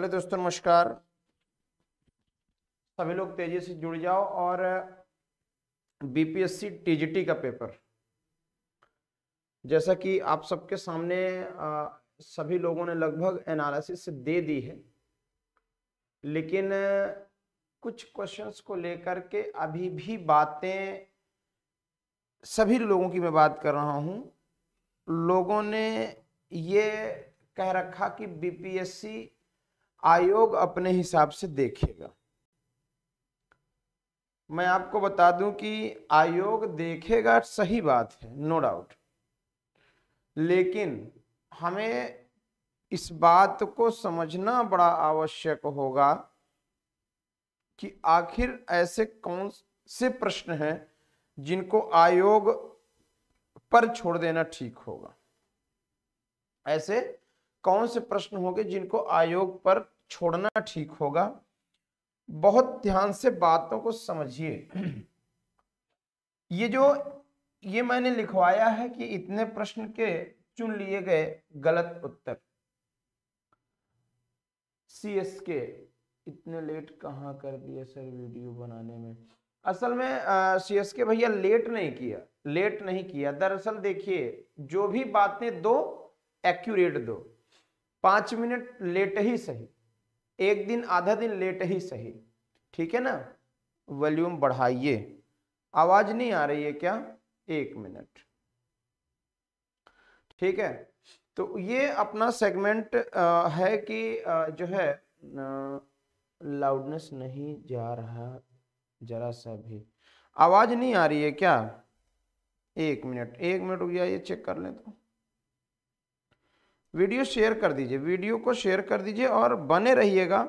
Hello दोस्तों नमस्कार सभी लोग तेजी से जुड़ जाओ और बीपीएससी टीजीटी का पेपर जैसा कि आप सबके सामने आ, सभी लोगों ने लगभग एनालिसिस दे दी है लेकिन कुछ क्वेश्चंस को लेकर के अभी भी बातें सभी लोगों की मैं बात कर रहा हूं लोगों ने ये कह रखा कि बीपीएससी आयोग अपने हिसाब से देखेगा मैं आपको बता दूं कि आयोग देखेगा सही बात है नो डाउट लेकिन हमें इस बात को समझना बड़ा आवश्यक होगा कि आखिर ऐसे कौन से प्रश्न हैं जिनको आयोग पर छोड़ देना ठीक होगा ऐसे कौन से प्रश्न होंगे जिनको आयोग पर छोड़ना ठीक होगा बहुत ध्यान से बातों को समझिए ये जो ये मैंने लिखवाया है कि इतने प्रश्न के चुन लिए गए गलत उत्तर सी एस के इतने लेट कहाँ कर दिए सर वीडियो बनाने में असल में सी एस के भैया लेट नहीं किया लेट नहीं किया दरअसल देखिए जो भी बातें दो एक्यूरेट दो पाँच मिनट लेट ही सही एक दिन आधा दिन लेट ही सही ठीक है ना वॉल्यूम बढ़ाइए आवाज़ नहीं आ रही है क्या एक मिनट ठीक है तो ये अपना सेगमेंट है कि आ, जो है लाउडनेस नहीं जा रहा जरा सा भी आवाज़ नहीं आ रही है क्या एक मिनट एक मिनट हो गया ये चेक कर लें तो वीडियो शेयर कर दीजिए वीडियो को शेयर कर दीजिए और बने रहिएगा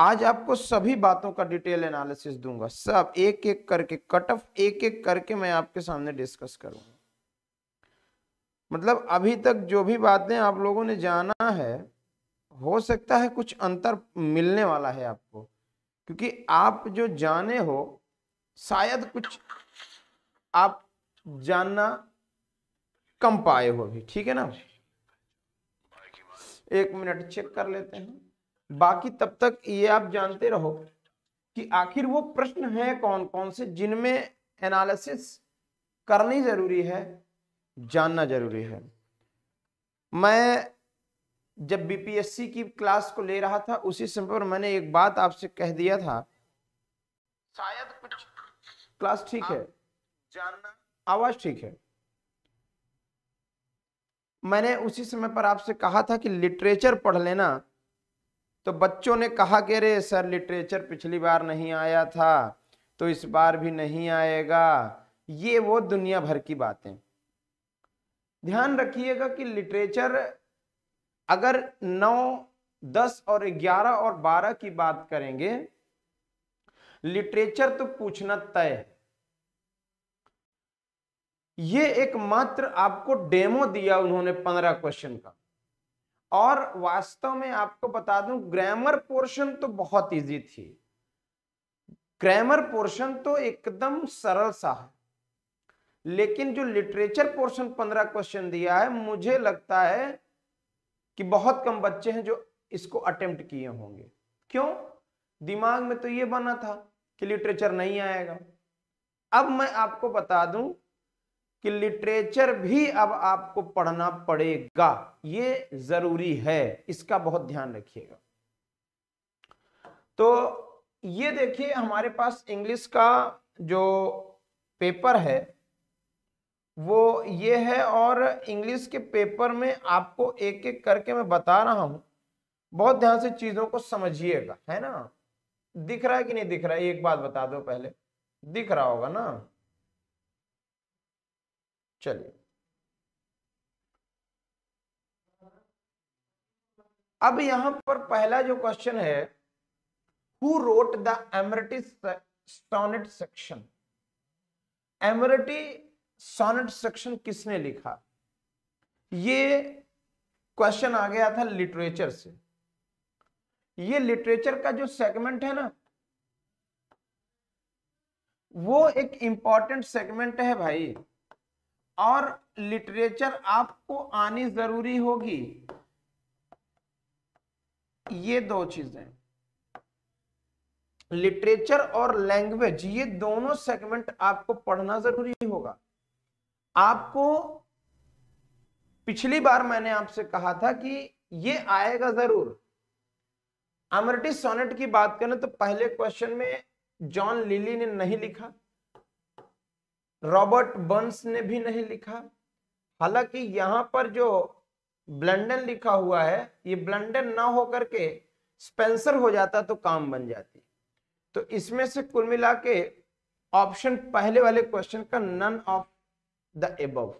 आज आपको सभी बातों का डिटेल एनालिसिस दूंगा सब एक एक करके कट ऑफ एक एक करके मैं आपके सामने डिस्कस करूंगा मतलब अभी तक जो भी बातें आप लोगों ने जाना है हो सकता है कुछ अंतर मिलने वाला है आपको क्योंकि आप जो जाने हो शायद कुछ आप जानना कम पाए हो अभी ठीक है ना एक मिनट चेक कर लेते हैं बाकी तब तक ये आप जानते रहो कि आखिर वो प्रश्न है कौन कौन से जिनमें एनालिसिस करनी जरूरी है जानना जरूरी है मैं जब बीपीएससी की क्लास को ले रहा था उसी समय पर मैंने एक बात आपसे कह दिया था शायद कुछ क्लास ठीक है जानना आवाज ठीक है मैंने उसी समय पर आपसे कहा था कि लिटरेचर पढ़ लेना तो बच्चों ने कहा कि अरे सर लिटरेचर पिछली बार नहीं आया था तो इस बार भी नहीं आएगा ये वो दुनिया भर की बातें ध्यान रखिएगा कि लिटरेचर अगर नौ दस और ग्यारह और बारह की बात करेंगे लिटरेचर तो पूछना तय है ये एकमात्र आपको डेमो दिया उन्होंने पंद्रह क्वेश्चन का और वास्तव में आपको बता दूं ग्रामर पोर्शन तो बहुत इजी थी ग्रामर पोर्शन तो एकदम सरल सा है लेकिन जो लिटरेचर पोर्शन पंद्रह क्वेश्चन दिया है मुझे लगता है कि बहुत कम बच्चे हैं जो इसको अटेम्प्ट किए होंगे क्यों दिमाग में तो ये बना था कि लिटरेचर नहीं आएगा अब मैं आपको बता दूं कि लिटरेचर भी अब आपको पढ़ना पड़ेगा ये जरूरी है इसका बहुत ध्यान रखिएगा तो ये देखिए हमारे पास इंग्लिश का जो पेपर है वो ये है और इंग्लिश के पेपर में आपको एक एक करके मैं बता रहा हूँ बहुत ध्यान से चीज़ों को समझिएगा है ना दिख रहा है कि नहीं दिख रहा है एक बात बता दो पहले दिख रहा होगा ना चलिए अब यहां पर पहला जो क्वेश्चन है who wrote the Amoretti sonnet section Amoretti sonnet section किसने लिखा ये क्वेश्चन आ गया था लिटरेचर से ये लिटरेचर का जो सेगमेंट है ना वो एक इंपॉर्टेंट सेगमेंट है भाई और लिटरेचर आपको आनी जरूरी होगी ये दो चीजें लिटरेचर और लैंग्वेज ये दोनों सेगमेंट आपको पढ़ना जरूरी होगा आपको पिछली बार मैंने आपसे कहा था कि ये आएगा जरूर अमरटी सोनेट की बात करें तो पहले क्वेश्चन में जॉन लिली ने नहीं लिखा रॉबर्ट बंस ने भी नहीं लिखा हालांकि यहां पर जो ब्लंडन लिखा हुआ है ये ब्लंडन ना होकर के स्पेंसर हो जाता तो काम बन जाती तो इसमें से कुल मिला के ऑप्शन पहले वाले क्वेश्चन का नन ऑफ द एबव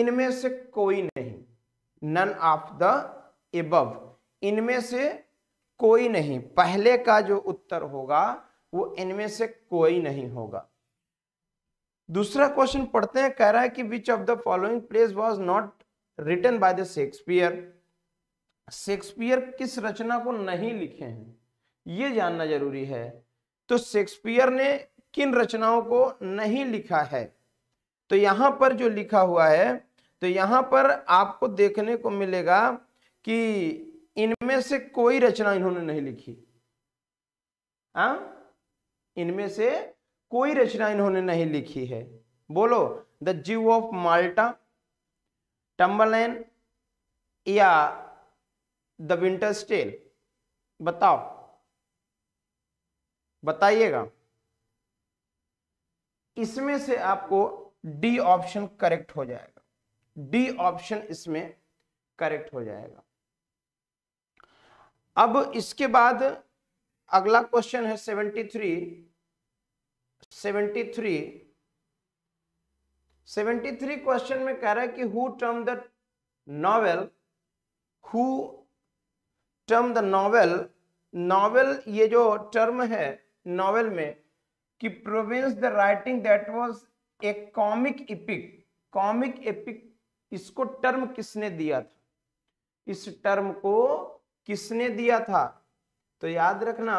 इनमें से कोई नहीं नन ऑफ द एब इनमें से कोई नहीं पहले का जो उत्तर होगा वो इनमें से कोई नहीं होगा दूसरा क्वेश्चन पढ़ते हैं कह रहा है कि which of the following plays was not written by the Shakespeare Shakespeare किस रचना को नहीं लिखे हैं ये जानना जरूरी है तो शेक्सपियर ने किन रचनाओं को नहीं लिखा है तो यहां पर जो लिखा हुआ है तो यहां पर आपको देखने को मिलेगा कि इनमें से कोई रचना इन्होंने नहीं लिखी हाँ? इनमें से कोई रचना इन्होंने नहीं लिखी है बोलो द जीव ऑफ माल्टा टम्बलैन या द विंटर स्टेल बताओ बताइएगा इसमें से आपको डी ऑप्शन करेक्ट हो जाएगा डी ऑप्शन इसमें करेक्ट हो जाएगा अब इसके बाद अगला क्वेश्चन है seventy three seventy three seventy three question में कह रहा है कि who termed the novel who termed the novel novel ये जो टर्म है नॉवेल में कि province the writing that was a comic epic comic epic इसको टर्म किसने दिया था इस टर्म को किसने दिया था तो याद रखना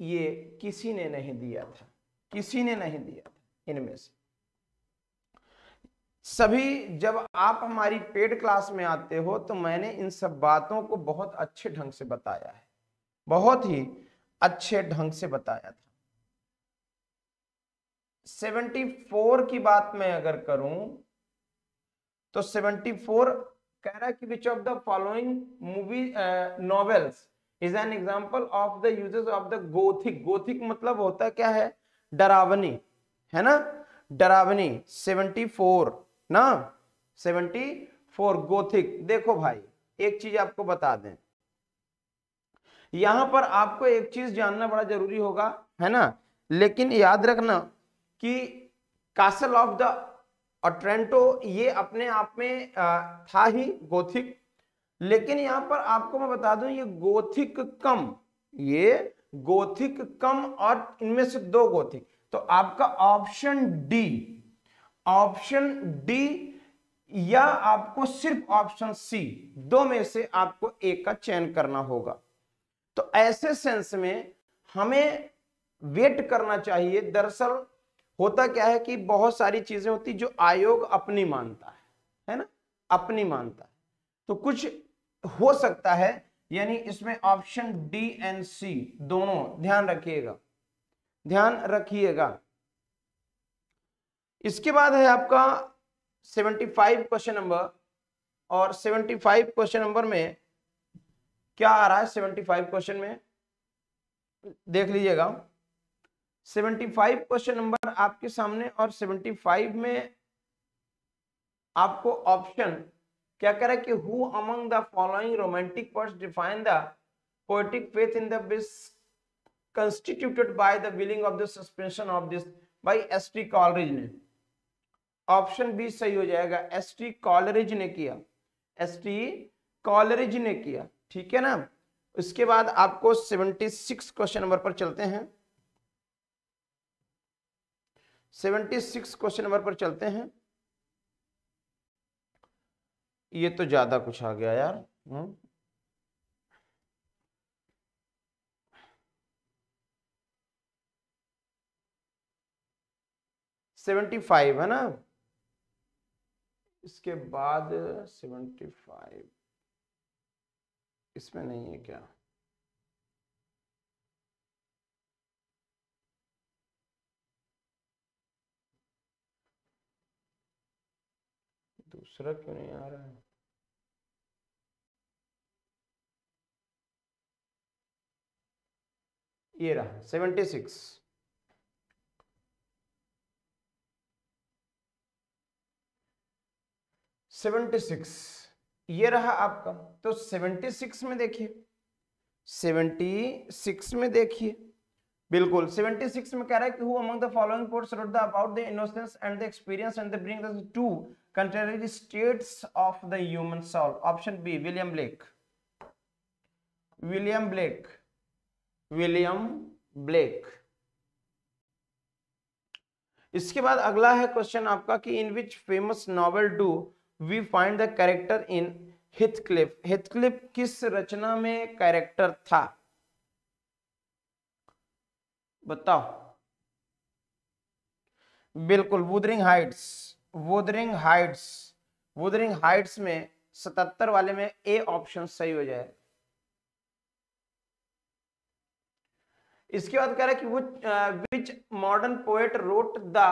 ये किसी ने नहीं दिया था किसी ने नहीं दिया इनमें से सभी जब आप हमारी पेड क्लास में आते हो तो मैंने इन सब बातों को बहुत अच्छे ढंग से बताया है बहुत ही अच्छे ढंग से बताया था 74 की बात मैं अगर करूं तो 74 कह रहा है कि which of the following movie novels is an example of the uses of the gothic gothic मतलब होता क्या है डरावनी है ना डरावनी 74 ना 74 गोथिक देखो भाई एक चीज आपको बता दें यहां पर आपको एक चीज जानना बड़ा जरूरी होगा है ना लेकिन याद रखना कि कासल ऑफ द अट्रेंटो ये अपने आप में था ही गोथिक लेकिन यहां पर आपको मैं बता दूं ये गोथिक कम ये गोथिक कम और इनमें से दो गोथिक तो आपका ऑप्शन डी ऑप्शन डी या आपको सिर्फ ऑप्शन सी दो में से आपको एक का चयन करना होगा तो ऐसे सेंस में हमें वेट करना चाहिए दरअसल होता क्या है कि बहुत सारी चीजें होती जो आयोग अपनी मानता है है ना अपनी मानता है तो कुछ हो सकता है यानी इसमें ऑप्शन डी एंड सी दोनों ध्यान रखिएगा ध्यान रखिएगा इसके बाद है आपका 75 क्वेश्चन नंबर और 75 क्वेश्चन नंबर में क्या आ रहा है 75 क्वेश्चन में देख लीजिएगा 75 क्वेश्चन नंबर आपके सामने और 75 में आपको ऑप्शन क्या कह रहा है कि who among the following romantic poets defined the poetic faith in the basis constituted by the willing of the suspension of this by S T Coleridge ने ऑप्शन बी सही हो जाएगा एस टी कॉलरेज ने किया S T Coleridge ने किया ठीक है ना उसके बाद आपको 76 क्वेश्चन नंबर पर चलते हैं 76 क्वेश्चन नंबर पर चलते हैं ये तो ज्यादा कुछ आ गया यार हुँ? हम्म। सेवेंटी फाइव है ना इसके बाद सेवेंटी फाइव इसमें नहीं है क्या दूसरा क्यों नहीं आ रहा है ये रहा सेवेंटी सिक्स सेवेंटी सिक्स ये रहा आपका तो सेवेंटी सिक्स में देखिए सेवेंटी सिक्स में देखिए बिल्कुल सेवेंटी सिक्स में कह रहा है कि who among the following poets wrote the about the innocence and the experience and the bring the two contrary states of the human soul option B William Blake William Blake William Blake इसके बाद अगला है question आपका कि in which famous novel do we find the character in Heathcliff Heathcliff किस रचना में character था बताओ बिल्कुल Wuthering Heights Wuthering Heights Wuthering Heights में सतहत्तर वाले में ए ऑप्शन सही हो जाएगा इसके बाद कह रहा है कि वो which modern poet wrote the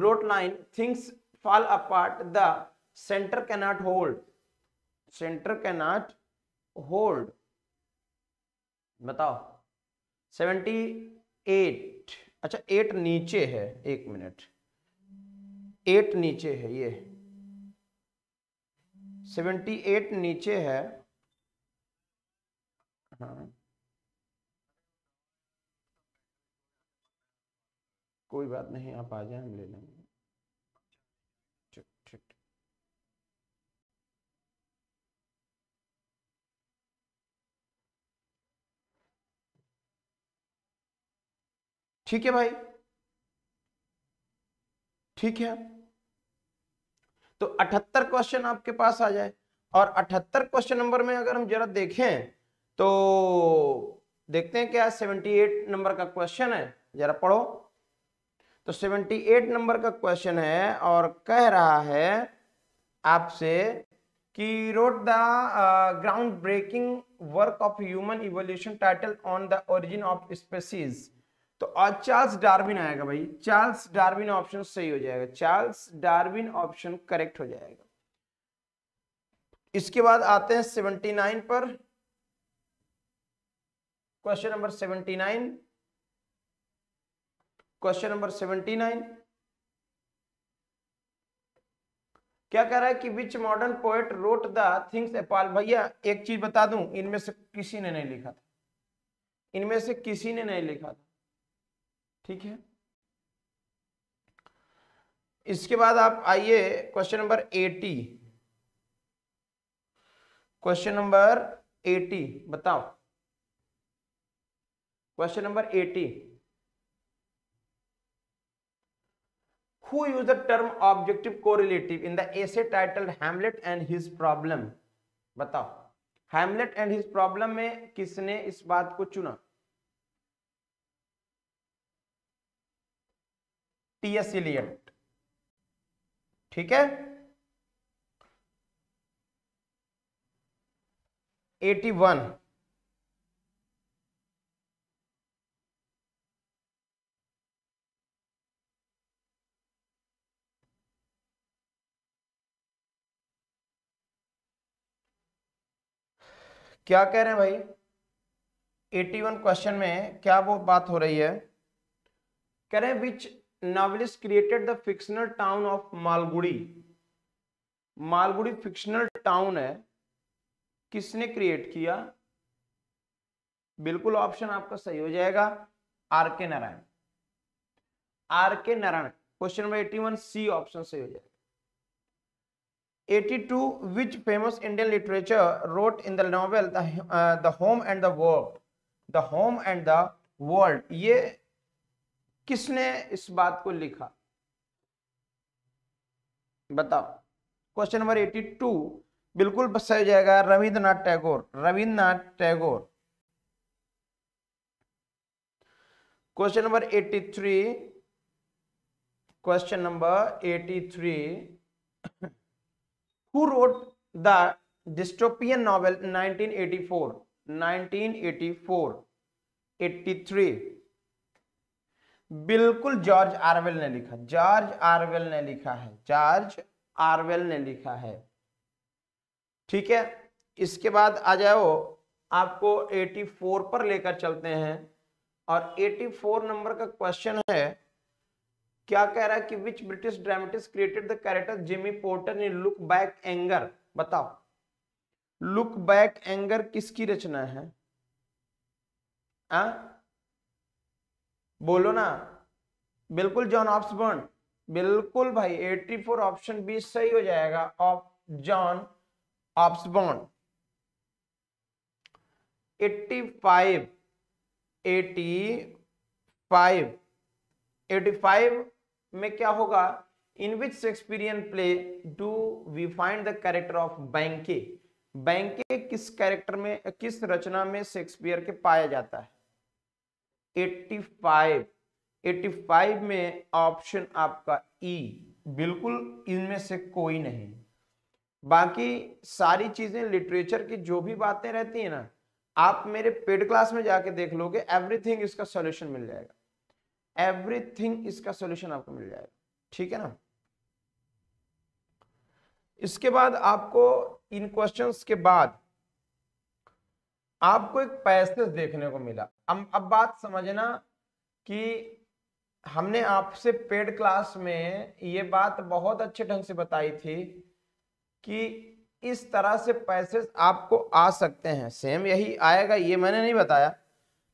wrote line things fall apart the centre cannot hold centre cannot hold बताओ सेवेंटी एट अच्छा एट नीचे है एक मिनट एट नीचे है ये सेवेंटी एट नीचे है हाँ कोई बात नहीं आप आ जाए हम ले लेंगे ठीक है भाई ठीक है तो 78 क्वेश्चन आपके पास आ जाए और 78 क्वेश्चन नंबर में अगर हम जरा देखें तो देखते हैं क्या 78 नंबर का क्वेश्चन है जरा पढ़ो तो 78 नंबर का क्वेश्चन है और कह रहा है आपसे कि wrote the ground breaking work of human evolution title on the origin of species तो आज चार्ल्स डार्विन आएगा भाई चार्ल्स डार्विन ऑप्शन सही हो जाएगा चार्ल्स डार्विन ऑप्शन करेक्ट हो जाएगा इसके बाद आते हैं 79 पर question number 79 question number seventy nine क्या कह रहा है कि which modern poet wrote the things apart भैया एक चीज बता दूं इनमें से किसी ने नहीं लिखा था इनमें से किसी ने नहीं लिखा था ठीक है इसके बाद आप आइए question number eighty question number eighty बताओ question number eighty who used the term objective correlative in the essay titled Hamlet and his problem? बताओ hamlet and his problem में किसने इस बात को चुना टी एस इलियट ठीक है 81 क्या कह रहे हैं भाई 81 क्वेश्चन में क्या वो बात हो रही है कह रहे हैं which novelist created the fictional town of Malgudi Malgudi fictional town है किसने क्रिएट किया बिल्कुल ऑप्शन आपका सही हो जाएगा are K Narayan R K Narayan question number 81 C option सही हो जाएगा 82 which famous indian literature wrote in the novel the, uh, the home and the world the home and the world ye kisne is baat ko likha batao question number 82 बिल्कुल sahi ho jayega rabindranath tagore rabindranath tagore question number 83 question number 83 who wrote the dystopian novel 1984 1984 83 बिल्कुल George आरवेल ने लिखा George आरवेल ने लिखा है George आरवेल ने लिखा है ठीक है इसके बाद आ जाओ आपको 84 पर लेकर चलते हैं और 84 नंबर का क्वेश्चन है क्या कह रहा है कि which British dramatist created the character Jimmy Porter ने लुक बैक एंगर बताओ लुक बैक एंगर किसकी रचना है आ? हाँ? बोलो ना बिल्कुल जॉन ऑप्सबर्न बिल्कुल भाई 84 ऑप्शन बी सही हो जाएगा ऑफ जॉन ऑप्सबर्न 85 85 85 में क्या होगा in which Shakespearean play do we find the character of Banquo Banquo किस कैरेक्टर में किस रचना में शेक्सपियर के पाया जाता है 85 85 में ऑप्शन आपका ई e, बिल्कुल इनमें से कोई नहीं बाकी सारी चीजें लिटरेचर की जो भी बातें रहती है ना आप मेरे पेड क्लास में जाके देख लोगे एवरीथिंग इसका सोल्यूशन मिल जाएगा एवरीथिंग इसका सॉल्यूशन आपको मिल जाएगा ठीक है ना इसके बाद आपको इन क्वेश्चंस के बाद आपको एक पैसेज देखने को मिला अब अब बात समझना कि हमने आपसे पेड क्लास में ये बात बहुत अच्छे ढंग से बताई थी कि इस तरह से पैसेज आपको आ सकते हैं सेम यही आएगा ये मैंने नहीं बताया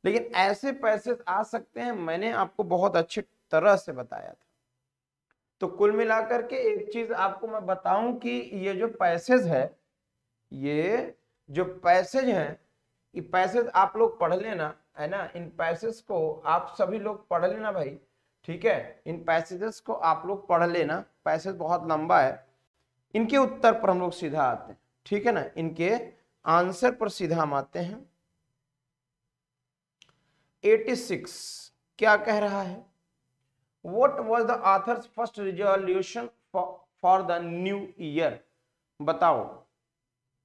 लेकिन ऐसे पैसे आ सकते हैं मैंने आपको बहुत अच्छी तरह से बताया था तो कुल मिलाकर के एक चीज आपको मैं बताऊं कि ये जो पैसेज है ये जो पैसेज है ये पैसेज आप लोग पढ़ लेना है ना इन पैसेज को आप सभी लोग पढ़ लेना भाई ठीक है इन पैसेजेस को आप लोग पढ़ लेना पैसेज बहुत लंबा है इनके उत्तर पर हम लोग सीधा आते हैं ठीक है ना इनके आंसर पर सीधा हम आते हैं 86 क्या कह रहा है what was the author's first resolution for the new year बताओ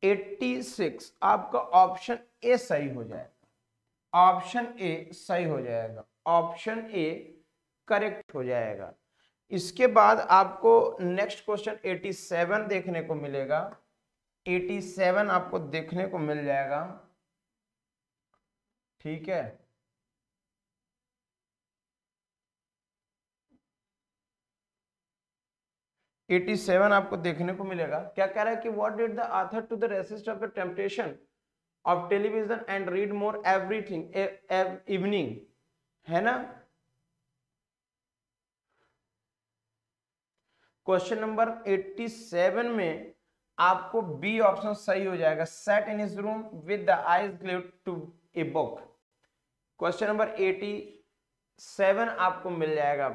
86 आपका ऑप्शन ए सही हो जाएगा ऑप्शन ए सही हो जाएगा ऑप्शन ए करेक्ट हो जाएगा इसके बाद आपको नेक्स्ट क्वेश्चन 87 देखने को मिलेगा 87 आपको देखने को मिल जाएगा ठीक है 87 आपको देखने को मिलेगा क्या कह रहा है कि what did the author to the resist of the temptation of television and read more everything evening है ना क्वेश्चन नंबर 87 में आपको बी ऑप्शन सही हो जाएगा set in his room with the eyes glued to a book question number 87 आपको मिल जाएगा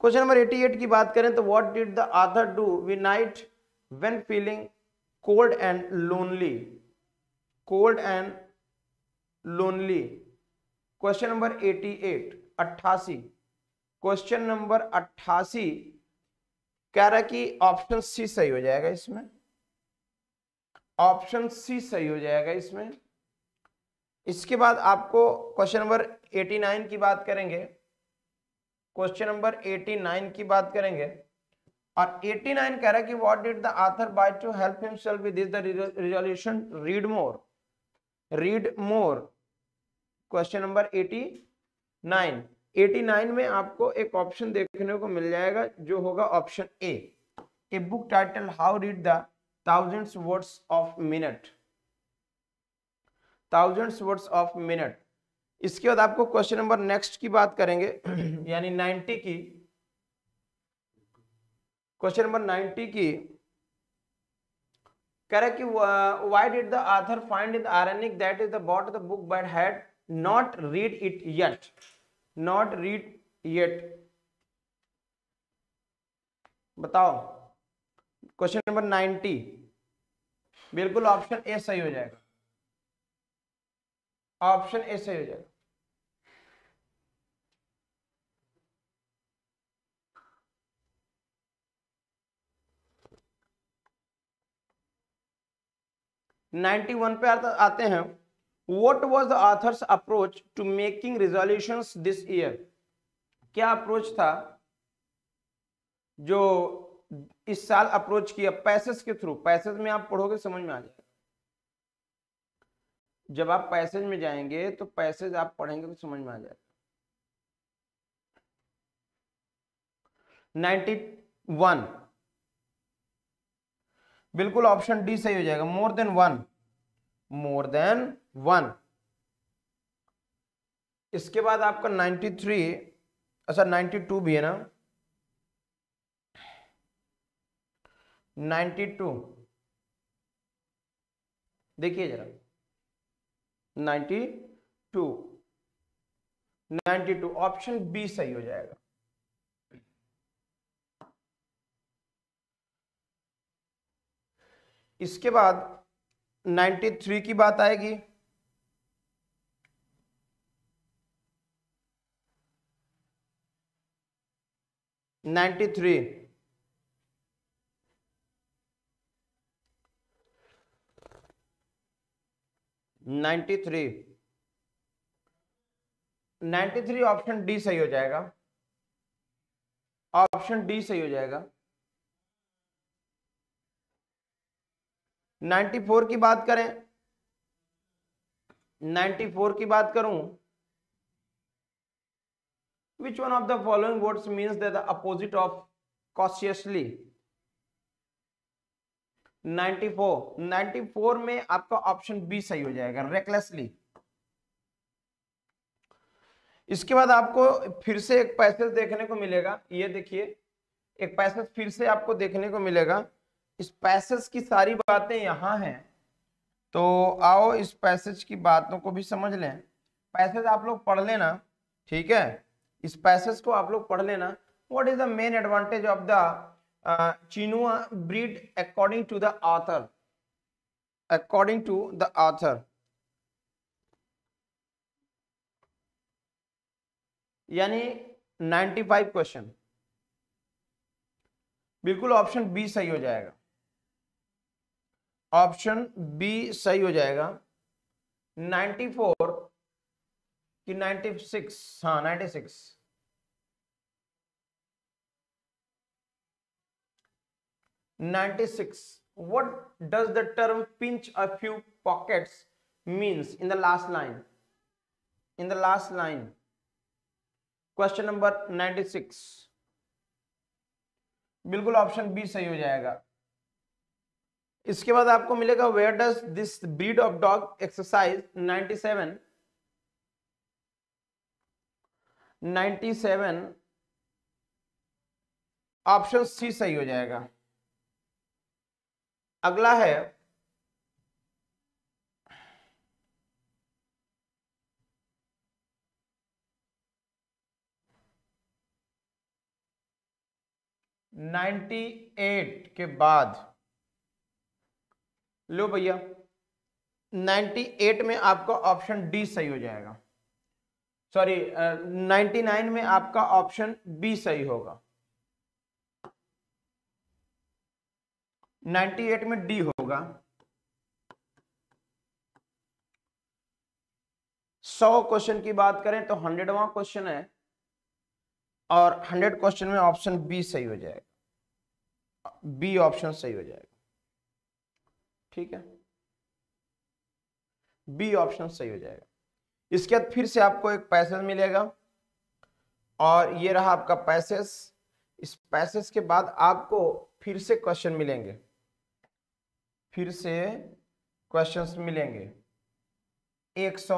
question number 88 की बात करें तो what did the author do we night when feeling cold and lonely cold and lonely question number 88 अट्ठासी question number अट्ठासी कह रहा कि ऑप्शन सी सही हो जाएगा इसमें ऑप्शन सी सही हो जाएगा इसमें इसके बाद आपको क्वेश्चन नंबर 89 की बात करेंगे क्वेश्चन नंबर 89 की बात करेंगे और 89 कह रहा है कि what did the author buy to help himself with the resolution read more read more question number 89 89 में आपको एक ऑप्शन देखने को मिल जाएगा जो होगा option A A book title how read the thousands words of minute thousands words of minute इसके बाद आपको क्वेश्चन नंबर नेक्स्ट की बात करेंगे यानी 90 की क्वेश्चन नंबर 90 की कह रहे कि why did the author find in ironic that is the bought the book but had not read it yet not read yet बताओ क्वेश्चन नंबर 90 बिल्कुल ऑप्शन ए सही हो जाएगा ऑप्शन ए सही हो जाएगा नाइन्टी वन पे आते हैं what was the author's approach to making resolution this year क्या अप्रोच था जो इस साल अप्रोच किया पैसेज के थ्रू पैसेज में आप पढ़ोगे समझ में आ जाए जब आप पैसेज में जाएंगे तो पैसेज आप पढ़ेंगे तो समझ में आ जाएगा नाइन्टी वन बिल्कुल ऑप्शन डी सही हो जाएगा more than one more than one इसके बाद आपका 93 अच्छा 92 भी है ना 92 देखिए जरा ninety two ninety two option B सही हो जाएगा इसके बाद 93 की बात आएगी ninety three ninety three ninety three option D सही हो जाएगा ऑप्शन डी सही हो जाएगा नाइन्टी फोर की बात करें नाइन्टी फोर की बात करूं which one of the following words means the opposite of cautiously 94 94 में आपका ऑप्शन बी सही हो जाएगा रेकलेसली इसके बाद आपको फिर से एक पैसेज देखने को मिलेगा ये देखिए एक पैसेज फिर से आपको देखने को मिलेगा इस पैसेज की सारी बातें यहाँ हैं तो आओ इस पैसेज की बातों को भी समझ लें पैसेज आप लोग पढ़ लेना ठीक है इस पैसेज को आप लोग पढ़ लेना what is the main advantage of the uh, Chinua breed according to the author. According to the author. यानी 95 क्वेश्चन बिल्कुल ऑप्शन बी सही हो जाएगा ऑप्शन बी सही हो जाएगा 94 कि 96 हाँ 96 96 what does the term pinch a few pockets means in the last line in the last line question number 96 बिल्कुल ऑप्शन बी सही हो जाएगा इसके बाद आपको मिलेगा where does this breed of dog exercise 97 97 option C सही हो जाएगा अगला है नाइन्टी एट के बाद लो भैया नाइन्टी एट में आपका ऑप्शन डी सही हो जाएगा सॉरी नाइन्टी नाइन में आपका ऑप्शन बी सही होगा 98 में डी होगा 100 क्वेश्चन की बात करें तो हंड्रेडवा क्वेश्चन है और हंड्रेड क्वेश्चन में ऑप्शन बी सही हो जाएगा बी ऑप्शन सही हो जाएगा ठीक है बी ऑप्शन सही हो जाएगा इसके बाद फिर से आपको एक पैसेज मिलेगा और ये रहा आपका पैसेज इस पैसेज के बाद आपको फिर से क्वेश्चन मिलेंगे फिर से क्वेश्चंस मिलेंगे 101 सौ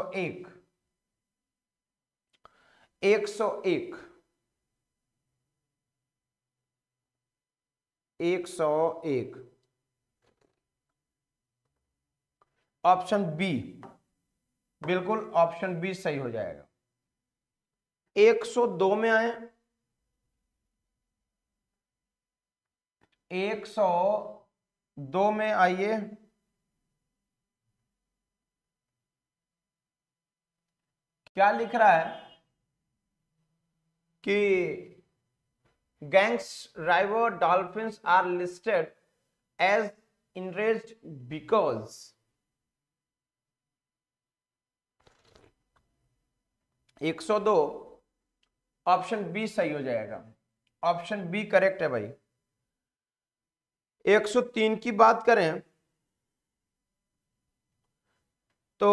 101 ऑप्शन बी बिल्कुल ऑप्शन बी सही हो जाएगा 102 में आए दो में आइए क्या लिख रहा है कि Ganges river dolphin are listed as इनरेज बिकॉज एक सौ दो ऑप्शन बी सही हो जाएगा ऑप्शन बी करेक्ट है भाई 103 की बात करें तो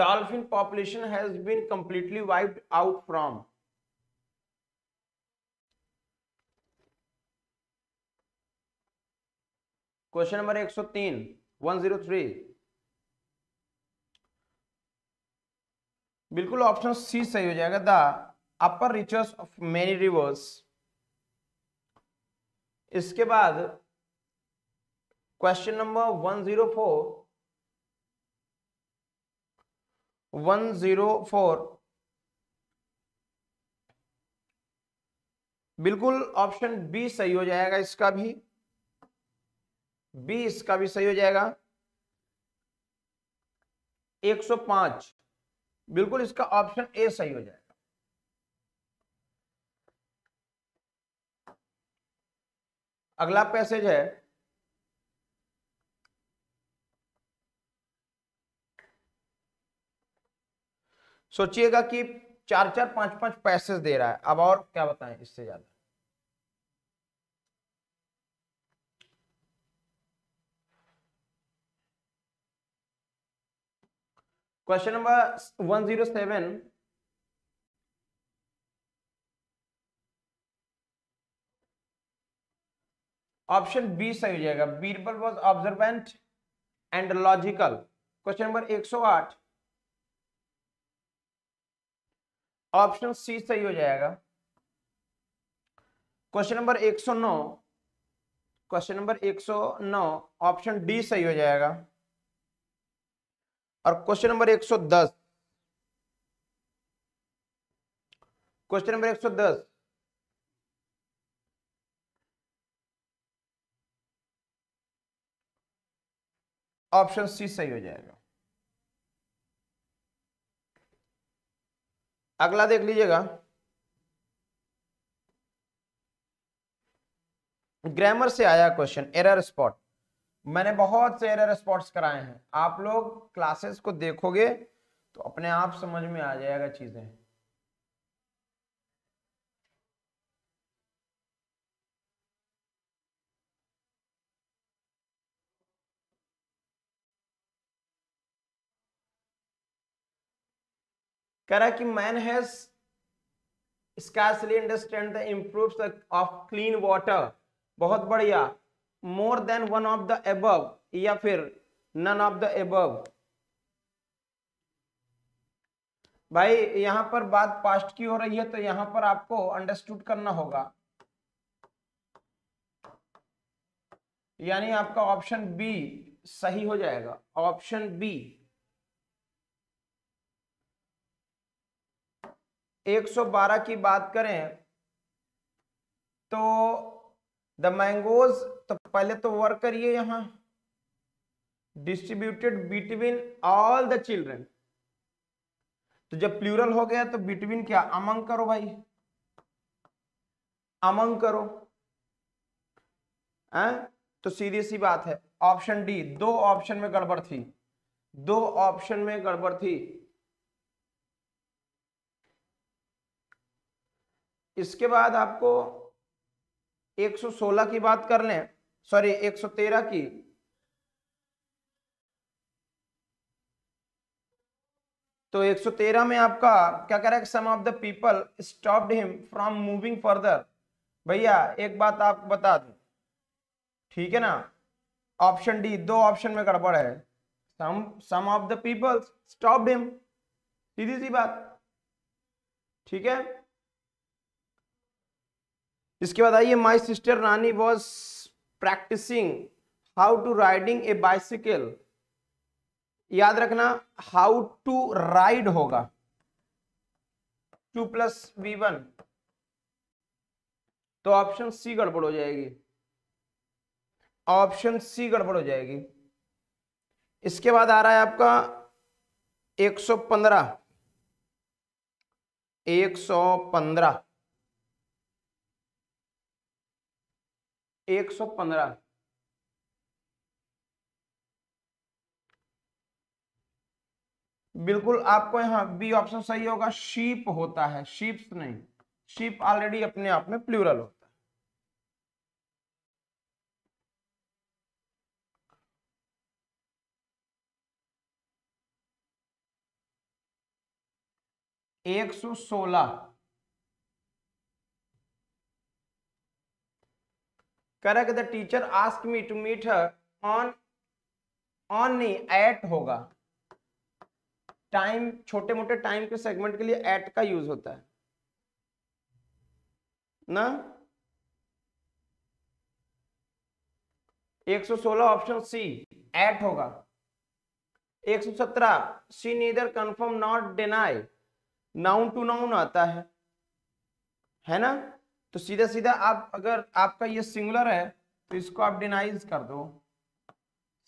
dolphin population has been completely wiped out from question number 103 103 बिल्कुल ऑप्शन सी सही हो जाएगा the upper reaches of many rivers इसके बाद question number one zero four one zero four बिल्कुल ऑप्शन बी सही हो जाएगा इसका भी बी इसका भी सही हो जाएगा 105 बिल्कुल इसका ऑप्शन ए सही हो जाएगा अगला पैसेज है सोचिएगा कि चार चार पांच पांच पैसेज दे रहा है अब और क्या बताएं इससे ज्यादा question number one zero seven option B सही हो जाएगा Birbal was observant and logical question number 108 option C सही हो जाएगा question number 109 question number 109 option D सही हो जाएगा और question number 110 question number 110 option C सही हो जाएगा अगला देख लीजिएगा ग्रामर से आया क्वेश्चन एरर स्पॉट मैंने बहुत से एरर स्पॉट्स कराए हैं आप लोग क्लासेस को देखोगे तो अपने आप समझ में आ जाएगा चीजें कह रहा है कि man has scarcely understand the improve of clean water बहुत बढ़िया more than one of the above या फिर नन ऑफ द एबव भाई यहां पर बात पास्ट की हो रही है तो यहां पर आपको अंडरस्टूड करना होगा यानी आपका ऑप्शन बी सही हो जाएगा ऑप्शन बी 112 की बात करें तो द मैंगोज तो पहले तो वर्क करिए यहां distributed between all the children तो जब प्लूरल हो गया तो बिटवीन क्या अमंग करो भाई अमंग करो है हाँ? तो सीधी सी बात है ऑप्शन डी दो ऑप्शन में गड़बड़ थी दो ऑप्शन में गड़बड़ थी इसके बाद आपको 116 की बात कर लें सॉरी 113 की तो 113 में आपका क्या कह रहा है some of the people stopped him from moving further भैया एक बात आपको बता दू ठीक है ना ऑप्शन डी दो ऑप्शन में गड़बड़ है some some of the people stopped him सीधी सी बात ठीक है इसके बाद आइए my sister Rani was practising how to riding a bicycle याद रखना हाउ टू राइड होगा टू प्लस वी वन तो ऑप्शन सी गड़बड़ हो जाएगी ऑप्शन सी गड़बड़ हो जाएगी इसके बाद आ रहा है आपका 115 115 एक सौ पंद्रह बिल्कुल आपको यहां बी ऑप्शन सही होगा शीप होता है शीप्स नहीं शीप ऑलरेडी अपने आप में प्लूरल होता है एक सौ सोलह correct the teacher ask me to meet her on on नहीं एट होगा टाइम छोटे मोटे टाइम के सेगमेंट के लिए एट का यूज होता है ना 116 ऑप्शन सी एट होगा 117 C neither confirm not deny noun to noun आता है है ना तो सीधा सीधा आप अगर आपका ये सिंगुलर है तो इसको आप डिनाइज कर दो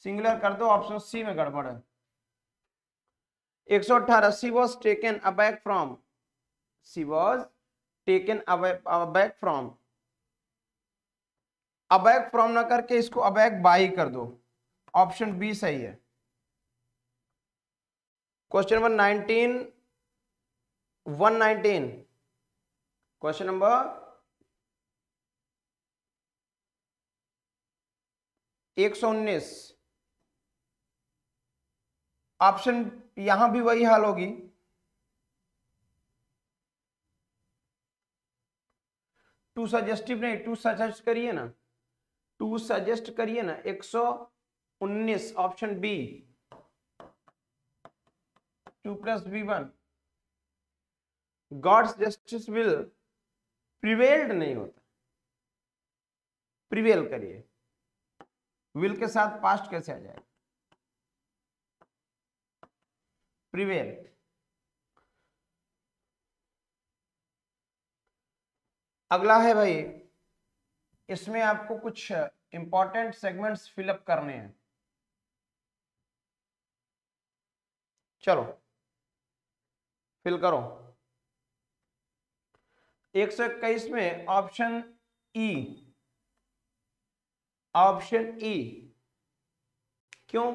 सिंगुलर कर दो ऑप्शन सी में गड़बड़ है एक सौ अठारह C was taken aback from C was taken aback from aback from ना करके इसको अबैक बाई कर दो ऑप्शन बी सही है question number nineteen one nineteen question number एक सौ उन्नीस ऑप्शन यहां भी वही हाल होगी टू सजेस्टिव नहीं टू सजेस्ट करिए ना टू सजेस्ट करिए ना 119 option B two plus B one God's justice will prevailed नहीं होता प्रिवेल करिए विल के साथ पास्ट कैसे आ जाएगा प्रिवेल अगला है भाई इसमें आपको कुछ इंपॉर्टेंट सेगमेंट्स फिलअप करने हैं चलो फिल करो एक सौ इक्कीस में option E e option E e. क्यों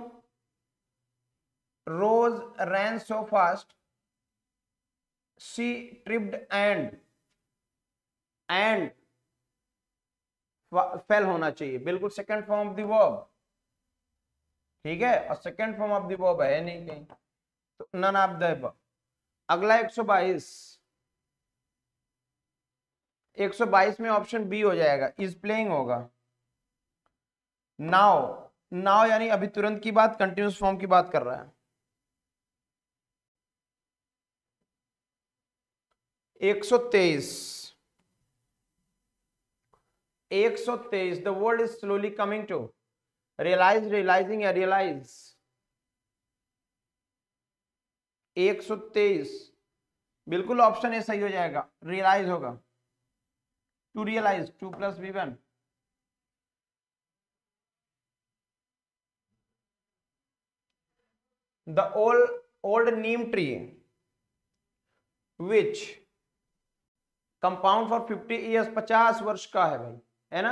Rose ran so fast she tripped and and fell होना चाहिए बिल्कुल सेकंड फॉर्म ऑफ दॉब ठीक है और सेकंड फॉर्म ऑफ दॉब है नहीं कहीं तो नन ऑफ द अगला 122 122 में ऑप्शन बी हो जाएगा इज प्लेइंग होगा नाव नाव यानी अभी तुरंत की बात कंटिन्यूस फॉर्म की बात कर रहा है एक सौ तेईस एक सौ तेईस the world is slowly coming to realise realising या रियलाइज एक सौ तेईस बिल्कुल ऑप्शन ए सही हो जाएगा रियलाइज होगा to realise two plus V one the old old neem tree which compound for fifty years पचास वर्ष का है भाई है ना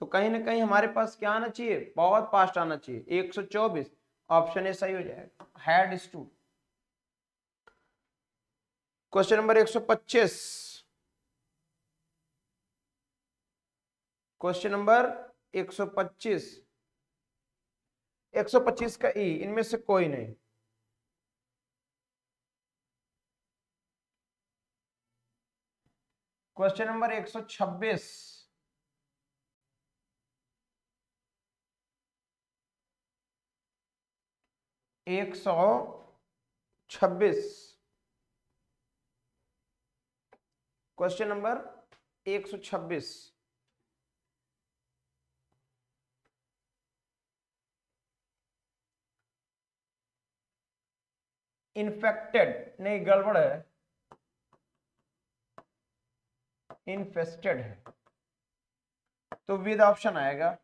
तो कहीं ना कहीं हमारे पास क्या आना चाहिए बहुत फास्ट आना चाहिए एक सौ चौबीस ऑप्शन ए सही हो जाएगा हैड स्टू क्वेश्चन नंबर एक सौ पच्चीस क्वेश्चन नंबर एक सौ पच्चीस 125 का ई इनमें से कोई नहीं क्वेश्चन नंबर 126 एक सौ छब्बीस क्वेश्चन नंबर एक सौ छब्बीस इन्फेक्टेड नहीं गड़बड़ है इन्फेस्टेड है तो विद ऑप्शन आएगा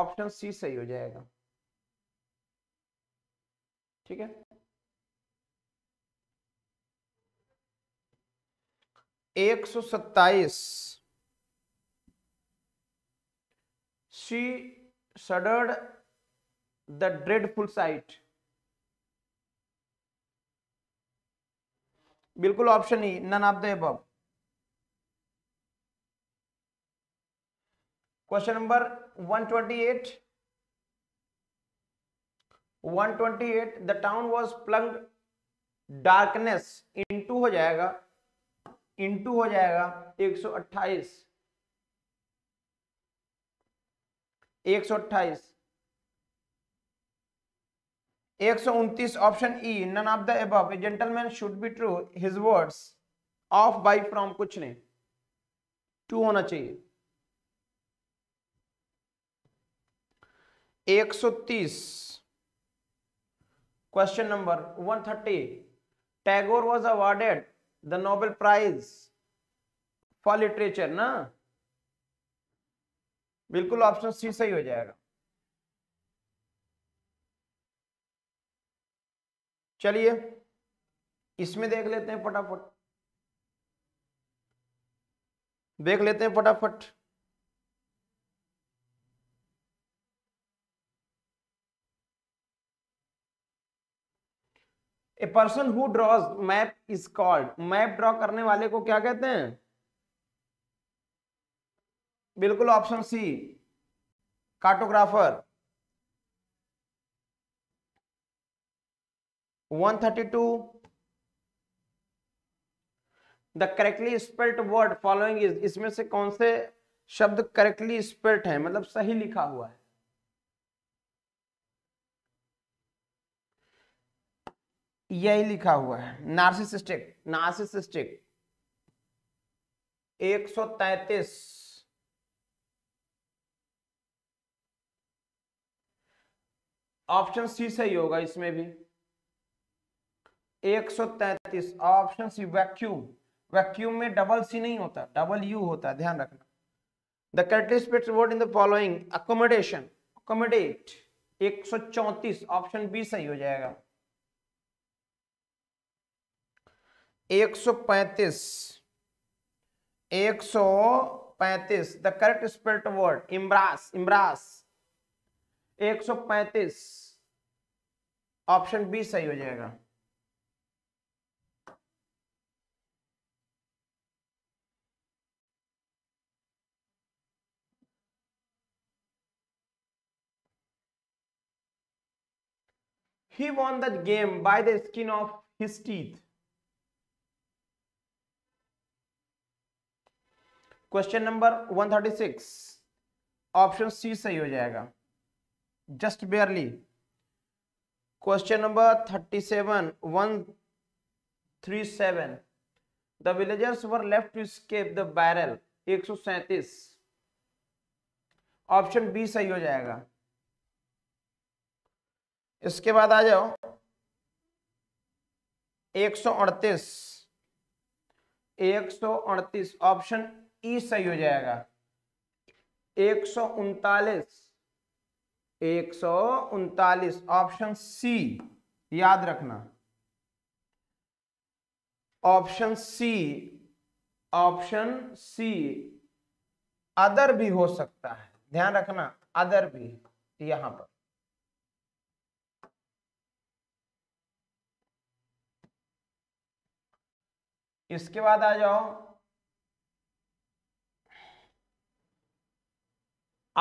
ऑप्शन सी सही हो जाएगा ठीक है एक सौ सत्ताईस C shuddered the dreadful sight बिल्कुल option E none of the above question number 128 128 the town was plunged darkness into हो जाएगा इनटू हो जाएगा 128 128 एक सौ उनतीस option E none of the above gentleman should be true his words of by from कुछ नहीं टू होना चाहिए 130 question number 130 Tagore was awarded the Nobel prize for literature ना बिल्कुल ऑप्शन सी सही हो जाएगा चलिए इसमें देख लेते हैं फटाफट देख लेते हैं फटाफट a person who draws map is called map ड्रॉ करने वाले को क्या कहते हैं बिल्कुल option C cartographer 132 the correctly spelt word following is इसमें से कौन से शब्द करेक्टली स्पेल्ट है मतलब सही लिखा हुआ है यही लिखा हुआ है नार्सिसिस्टिक नार्सिसिस्टिक 133 ऑप्शन सी सही होगा इसमें भी 133 ऑप्शन सी वैक्यूम वैक्यूम में डबल सी नहीं होता डबल यू होता ध्यान रखना the catalyst pets word in the following accommodation accommodate 134 option B सही हो जाएगा 135 135 the correct spelt word embarrass embarrass 135 option B सही हो जाएगा he won that game by the skin of his teeth question number 136 option C सही हो जाएगा just barely question number 37 137 the villagers were left to escape the barrel एक option B सही हो जाएगा इसके बाद आ जाओ एक सौ अड़तीस एक सौ अड़तीस ऑप्शन ई e सही हो जाएगा एक सौ उनतालीस एक सौ उनतालीस ऑप्शन सी याद रखना option C option C other भी हो सकता है ध्यान रखना अदर भी यहां पर इसके बाद आ जाओ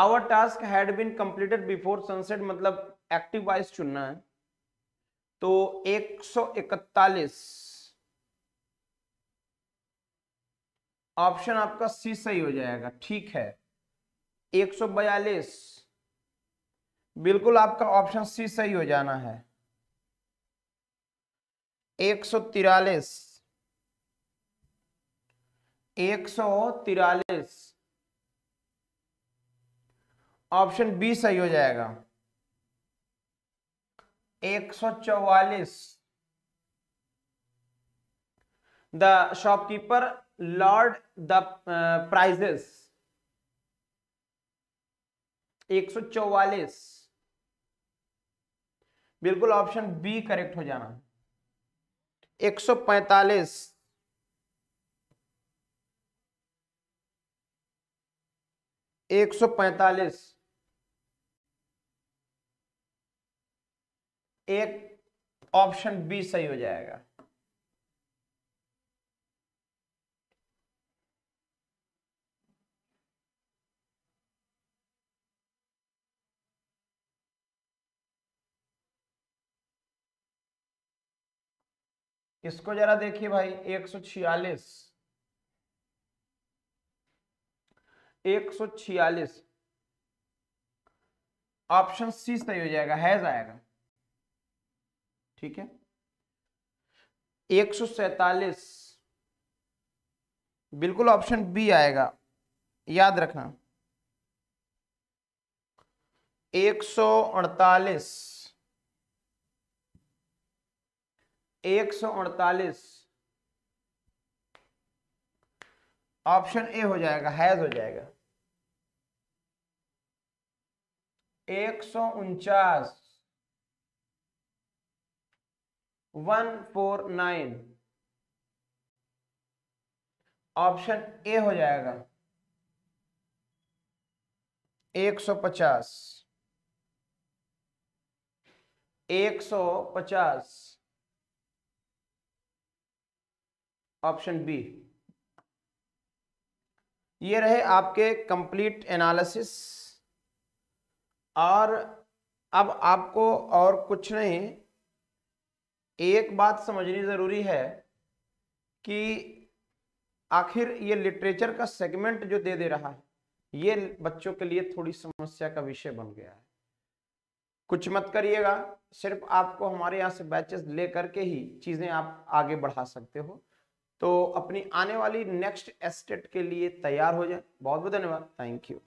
our task had been completed before sunset मतलब एक्टिव वाइज चुनना है तो 141 ऑप्शन आपका सी सही हो जाएगा ठीक है 142 बिल्कुल आपका ऑप्शन सी सही हो जाना है एक सौ तिरालीस एक सौ तिरालीस ऑप्शन बी सही हो जाएगा एक सौ चौवालीस the shopkeeper lowered the prices एक सौ चौवालीस बिल्कुल ऑप्शन बी करेक्ट हो जाना एक सौ पैंतालीस एक सौ पैंतालीस एक ऑप्शन बी सही हो जाएगा इसको जरा देखिए भाई एक सौ छियालीस 146 ऑप्शन सी सही हो जाएगा हैज आएगा ठीक है एक सौ सैतालीस बिल्कुल ऑप्शन बी आएगा याद रखना एक सौ अड़तालीस एक सौ अड़तालीस ऑप्शन ए हो जाएगा हैज हो जाएगा एक सौ उनचास one four nine option A हो जाएगा एक सौ पचास एक सौ पचास ऑप्शन बी ये रहे आपके कंप्लीट एनालिसिस और अब आपको और कुछ नहीं एक बात समझनी ज़रूरी है कि आखिर ये लिटरेचर का सेगमेंट जो दे दे रहा है ये बच्चों के लिए थोड़ी समस्या का विषय बन गया है कुछ मत करिएगा सिर्फ आपको हमारे यहाँ से बैचेस ले करके ही चीज़ें आप आगे बढ़ा सकते हो तो अपनी आने वाली नेक्स्ट एस्टेट के लिए तैयार हो जाए बहुत बहुत धन्यवाद थैंक यू